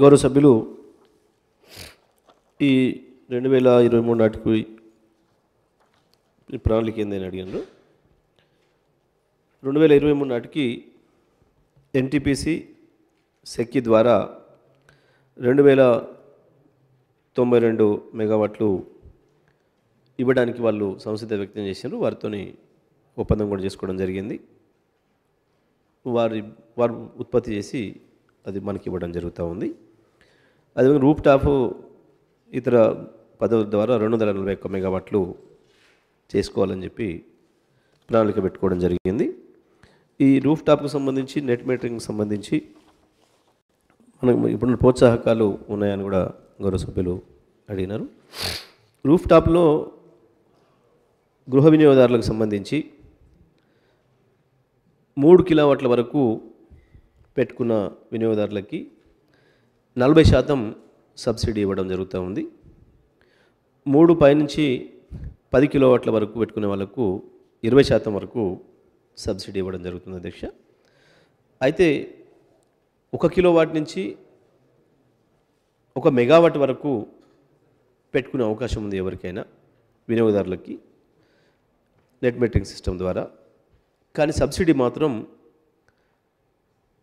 గౌరవ సభ్యులు ఈ రెండు వేల ఇరవై మూడు నాటికి ప్రణాళిక ఏందని అడిగాను రెండు వేల ఇరవై మూడు నాటికి ఎన్టీపీసీ సెక్కి ద్వారా రెండు వేల తొంభై రెండు మెగావాట్లు ఇవ్వడానికి వాళ్ళు సంసిద్ధ వ్యక్తం చేశారు వారితోని ఒప్పందం కూడా చేసుకోవడం జరిగింది వారి వారు ఉత్పత్తి చేసి అది మనకి ఇవ్వడం జరుగుతూ ఉంది అదే రూప్ టాప్ ఇతర పదవుల ద్వారా రెండు వందల నలభై ఒక్క మెగావాట్లు చేసుకోవాలని చెప్పి ప్రణాళిక పెట్టుకోవడం జరిగింది ఈ రూఫ్ టాప్కు సంబంధించి నెట్ మీటరింగ్ సంబంధించి మనకు ఇప్పుడు ప్రోత్సాహకాలు ఉన్నాయని కూడా గౌరవ సభ్యులు అడిగినారు రూఫ్ టాప్లో గృహ వినియోగదారులకు సంబంధించి మూడు కిలోవాట్ల వరకు పెట్టుకున్న వినియోగదారులకి నలభై శాతం సబ్సిడీ ఇవ్వడం జరుగుతూ ఉంది మూడు పైనుంచి పది కిలోవాట్ల వరకు పెట్టుకునే వాళ్ళకు ఇరవై శాతం వరకు సబ్సిడీ ఇవ్వడం జరుగుతుంది అధ్యక్ష అయితే ఒక కిలోవాట్ నుంచి ఒక మెగావాట్ వరకు పెట్టుకునే అవకాశం ఉంది ఎవరికైనా వినియోగదారులకి నెట్ మెట్రింగ్ సిస్టమ్ ద్వారా కానీ సబ్సిడీ మాత్రం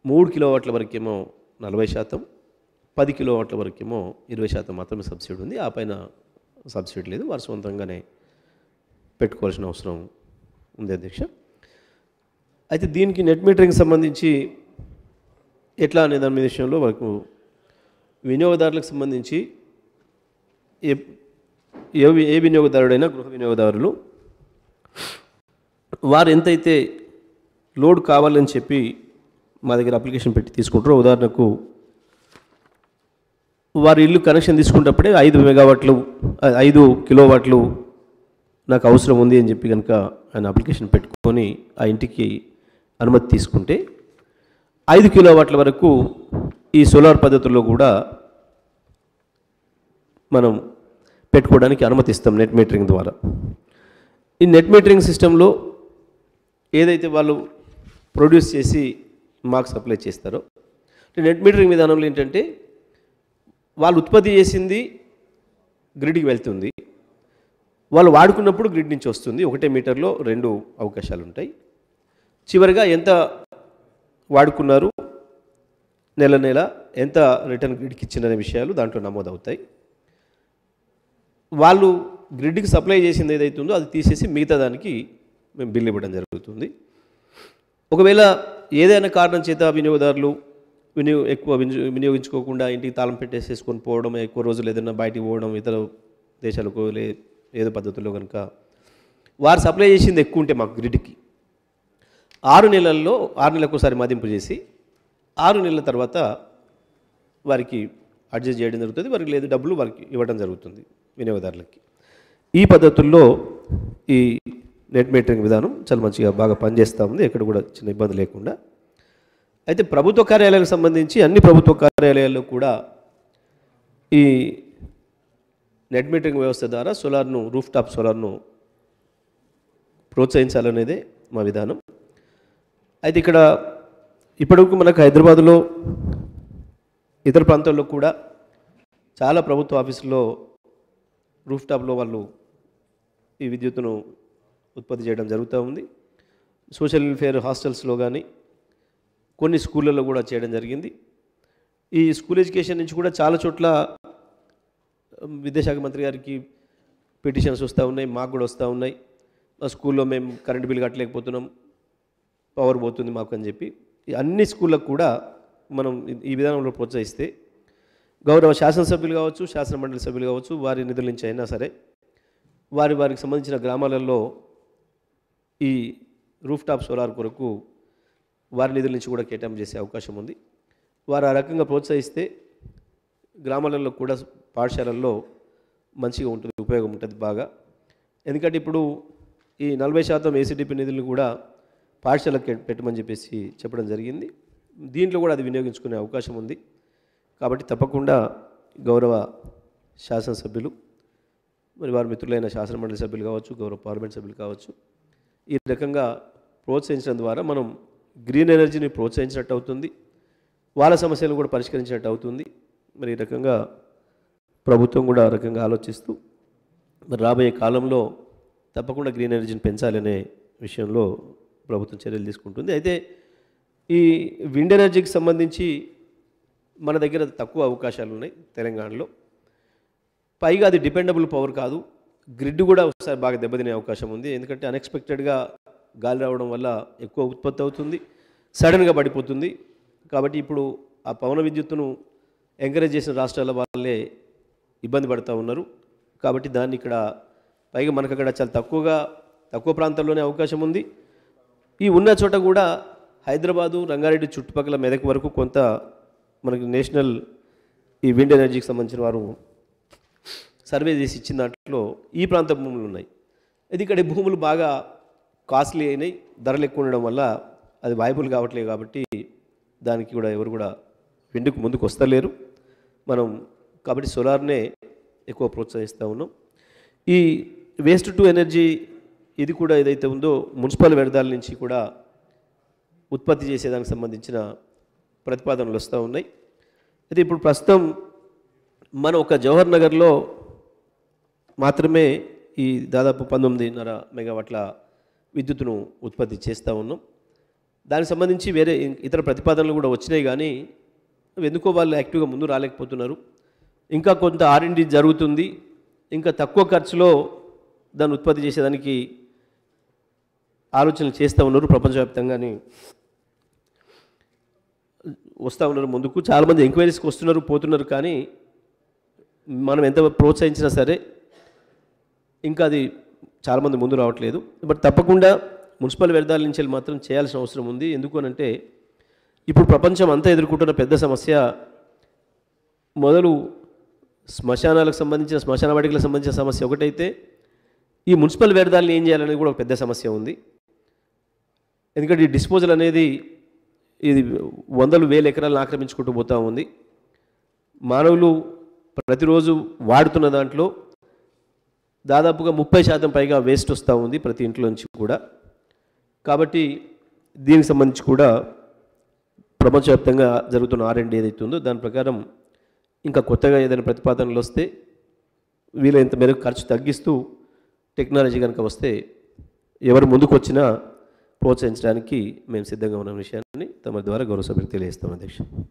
మూడు కిలోవాట్ల వరకేమో నలభై శాతం పది కిలోవాట్ల వరకేమో ఇరవై శాతం మాత్రమే సబ్సిడీ ఉంది ఆ పైన సబ్సిడీ లేదు వారు సొంతంగానే పెట్టుకోవాల్సిన అవసరం ఉంది అధ్యక్ష అయితే దీనికి నెట్ మీటరింగ్ సంబంధించి ఎట్లా అనే దాని విషయంలో మనకు వినియోగదారులకు సంబంధించి ఏ ఏ వినియోగదారుడైనా గృహ వినియోగదారులు వారు ఎంతైతే లోడ్ కావాలని చెప్పి మా దగ్గర అప్లికేషన్ పెట్టి తీసుకుంటారు ఉదాహరణకు వారి ఇల్లు కనెక్షన్ తీసుకున్నప్పుడే ఐదు మెగావాట్లు ఐదు కిలోవాట్లు నాకు అవసరం ఉంది అని చెప్పి కనుక ఆయన అప్లికేషన్ పెట్టుకొని ఆ ఇంటికి అనుమతి తీసుకుంటే ఐదు కిలోవాట్ల వరకు ఈ సోలార్ పద్ధతుల్లో కూడా మనం పెట్టుకోవడానికి అనుమతిస్తాం నెట్ మీటరింగ్ ద్వారా ఈ నెట్ మీటరింగ్ సిస్టంలో ఏదైతే వాళ్ళు ప్రొడ్యూస్ చేసి మాకు సప్లై చేస్తారు నెట్ మీటరింగ్ విధానంలో ఏంటంటే వాళ్ళు ఉత్పత్తి చేసింది గ్రిడ్కి వెళ్తుంది వాళ్ళు వాడుకున్నప్పుడు గ్రిడ్ నుంచి వస్తుంది ఒకటే మీటర్లో రెండు అవకాశాలు ఉంటాయి చివరిగా ఎంత వాడుకున్నారు నెల నెల ఎంత రిటర్న్ గ్రిడ్కి ఇచ్చిందనే విషయాలు దాంట్లో నమోదు అవుతాయి వాళ్ళు గ్రిడ్కి సప్లై చేసింది ఏదైతుందో అది తీసేసి మిగతా దానికి మేము బిల్ ఇవ్వడం జరుగుతుంది ఒకవేళ ఏదైనా కారణం చేత వినియోగదారులు వినియోగ ఎక్కువ వినియోగించుకోకుండా ఇంటికి తాళం పెట్టేసేసుకొని పోవడం ఎక్కువ రోజులు ఏదైనా బయటికి పోవడం ఇతర దేశాలకు లే ఏదో పద్ధతుల్లో కనుక వారు సప్లై చేసింది ఎక్కువ ఉంటే మాకు గ్రిడ్కి ఆరు నెలల్లో ఆరు నెలలకు ఒకసారి మదింపు చేసి ఆరు నెలల తర్వాత వారికి అడ్జస్ట్ చేయడం జరుగుతుంది వారికి లేదు డబ్బులు వారికి ఇవ్వడం జరుగుతుంది వినియోగదారులకి ఈ పద్ధతుల్లో ఈ నెట్ మీటరింగ్ విధానం చాలా మంచిగా బాగా పనిచేస్తూ ఉంది ఎక్కడ కూడా చిన్న ఇబ్బంది లేకుండా అయితే ప్రభుత్వ కార్యాలయాలకు సంబంధించి అన్ని ప్రభుత్వ కార్యాలయాల్లో కూడా ఈ నెట్ మీటరింగ్ వ్యవస్థ ద్వారా సోలార్ను రూఫ్ టాప్ సోలార్ను ప్రోత్సహించాలనేదే మా విధానం అయితే ఇక్కడ ఇప్పటివరకు మనకు హైదరాబాదులో ఇతర ప్రాంతాల్లో కూడా చాలా ప్రభుత్వ ఆఫీసుల్లో రూఫ్ టాప్లో వాళ్ళు ఈ విద్యుత్తును ఉత్పత్తి చేయడం జరుగుతూ ఉంది సోషల్ వెల్ఫేర్ హాస్టల్స్లో కానీ కొన్ని స్కూళ్ళల్లో కూడా చేయడం జరిగింది ఈ స్కూల్ ఎడ్యుకేషన్ నుంచి కూడా చాలా చోట్ల విద్యాశాఖ మంత్రి గారికి పిటిషన్స్ వస్తూ ఉన్నాయి మాకు కూడా వస్తూ ఉన్నాయి మా స్కూల్లో మేము కరెంటు బిల్ కట్టలేకపోతున్నాం పవర్ పోతుంది మాకు అని చెప్పి అన్ని స్కూళ్ళకు కూడా మనం ఈ విధానంలో ప్రోత్సహిస్తే గౌరవ శాసనసభ్యులు కావచ్చు శాసన మండలి సభ్యులు కావచ్చు వారి నిధుల నుంచి అయినా సరే వారి వారికి సంబంధించిన గ్రామాలలో ఈ రూఫ్ టాప్ సోలార్ కొరకు వారి నిధుల నుంచి కూడా కేటాయింపు చేసే అవకాశం ఉంది వారు ఆ రకంగా ప్రోత్సహిస్తే గ్రామాలలో కూడా పాఠశాలల్లో మంచిగా ఉంటుంది ఉపయోగం ఉంటుంది బాగా ఎందుకంటే ఇప్పుడు ఈ నలభై శాతం ఏసీడీపీ నిధులు కూడా పాఠశాలకు పెట్టమని చెప్పేసి చెప్పడం జరిగింది దీంట్లో కూడా అది వినియోగించుకునే అవకాశం ఉంది కాబట్టి తప్పకుండా గౌరవ శాసనసభ్యులు మరి వారి మిత్రులైన శాసనమండలి సభ్యులు కావచ్చు గౌరవ పార్లమెంట్ సభ్యులు కావచ్చు ఈ రకంగా ప్రోత్సహించడం ద్వారా మనం గ్రీన్ ఎనర్జీని ప్రోత్సహించినట్టు అవుతుంది వాళ్ళ సమస్యలను కూడా పరిష్కరించినట్టు అవుతుంది మరి ఈ రకంగా ప్రభుత్వం కూడా ఆ రకంగా ఆలోచిస్తూ మరి రాబోయే కాలంలో తప్పకుండా గ్రీన్ ఎనర్జీని పెంచాలనే విషయంలో ప్రభుత్వం చర్యలు తీసుకుంటుంది అయితే ఈ విండ్ ఎనర్జీకి సంబంధించి మన దగ్గర తక్కువ అవకాశాలు ఉన్నాయి తెలంగాణలో పైగా అది డిపెండబుల్ పవర్ కాదు గ్రిడ్ కూడా ఒకసారి బాగా దెబ్బతినే అవకాశం ఉంది ఎందుకంటే అన్ఎక్స్పెక్టెడ్గా గాలి రావడం వల్ల ఎక్కువ ఉత్పత్తి అవుతుంది సడన్గా పడిపోతుంది కాబట్టి ఇప్పుడు ఆ పవన విద్యుత్తును ఎంకరేజ్ చేసిన రాష్ట్రాల వాళ్ళే ఇబ్బంది పడుతూ ఉన్నారు కాబట్టి దాన్ని ఇక్కడ పైగా మనకు అక్కడ చాలా తక్కువగా తక్కువ ప్రాంతాల్లోనే అవకాశం ఉంది ఈ ఉన్న చోట కూడా హైదరాబాదు రంగారెడ్డి చుట్టుపక్కల మెదక్ వరకు కొంత మనకి నేషనల్ ఈ విండ్ ఎనర్జీకి సంబంధించిన వారు సర్వే చేసి ఇచ్చిన దాంట్లో ఈ ప్రాంత భూములు ఉన్నాయి ఇది ఇక్కడ భూములు బాగా కాస్ట్లీ అయినాయి ధరలు ఎక్కువ ఉండడం వల్ల అది వాయిబుల్ కావట్లేదు కాబట్టి దానికి కూడా ఎవరు కూడా వెండుకు ముందుకు వస్తలేరు మనం కాబట్టి సోలార్నే ఎక్కువ ప్రోత్సహిస్తూ ఉన్నాం ఈ వేస్ట్ టు ఎనర్జీ ఇది కూడా ఏదైతే ఉందో మున్సిపల్ వ్యర్థాల నుంచి కూడా ఉత్పత్తి చేసేదానికి సంబంధించిన ప్రతిపాదనలు వస్తూ ఉన్నాయి అయితే ఇప్పుడు ప్రస్తుతం మన ఒక జవహర్ నగర్లో మాత్రమే ఈ దాదాపు పంతొమ్మిదిన్నర మెగావాట్ల విద్యుత్తును ఉత్పత్తి చేస్తూ ఉన్నాం దానికి సంబంధించి వేరే ఇతర ప్రతిపాదనలు కూడా వచ్చినాయి కానీ ఎందుకో వాళ్ళు యాక్టివ్గా ముందు రాలేకపోతున్నారు ఇంకా కొంత ఆర్ఎండి జరుగుతుంది ఇంకా తక్కువ ఖర్చులో దాన్ని ఉత్పత్తి చేసేదానికి ఆలోచనలు చేస్తూ ఉన్నారు ప్రపంచవ్యాప్తంగానే వస్తూ ఉన్నారు ముందుకు చాలామంది ఎంక్వైరీస్కి వస్తున్నారు పోతున్నారు కానీ మనం ఎంత ప్రోత్సహించినా సరే ఇంకా అది చాలామంది ముందు రావట్లేదు బట్ తప్పకుండా మున్సిపల్ వ్యర్థాల నుంచి మాత్రం చేయాల్సిన అవసరం ఉంది ఎందుకు అంటే ఇప్పుడు ప్రపంచం అంతా ఎదుర్కొంటున్న పెద్ద సమస్య మొదలు శ్మశానాలకు సంబంధించిన శ్మశాన వాటికలకు సంబంధించిన సమస్య ఒకటైతే ఈ మున్సిపల్ వ్యర్థాలను ఏం చేయాలనేది కూడా ఒక పెద్ద సమస్య ఉంది ఎందుకంటే ఈ డిస్పోజల్ అనేది ఇది వందలు వేల ఎకరాలను ఆక్రమించుకుంటూ పోతూ ఉంది మానవులు ప్రతిరోజు వాడుతున్న దాంట్లో దాదాపుగా ముప్పై శాతం పైగా వేస్ట్ వస్తూ ఉంది ప్రతి ఇంట్లోంచి కూడా కాబట్టి దీనికి సంబంధించి కూడా ప్రపంచవ్యాప్తంగా జరుగుతున్న ఆర్ఎండి ఏదైతే ఉందో దాని ప్రకారం ఇంకా కొత్తగా ఏదైనా ప్రతిపాదనలు వస్తే వీలైనంత మేరకు ఖర్చు తగ్గిస్తూ టెక్నాలజీ కనుక వస్తే ఎవరు ముందుకు ప్రోత్సహించడానికి మేము సిద్ధంగా ఉన్న విషయాన్ని తమ ద్వారా గౌరవ సభ్యులకు తెలియజేస్తాం అధ్యక్ష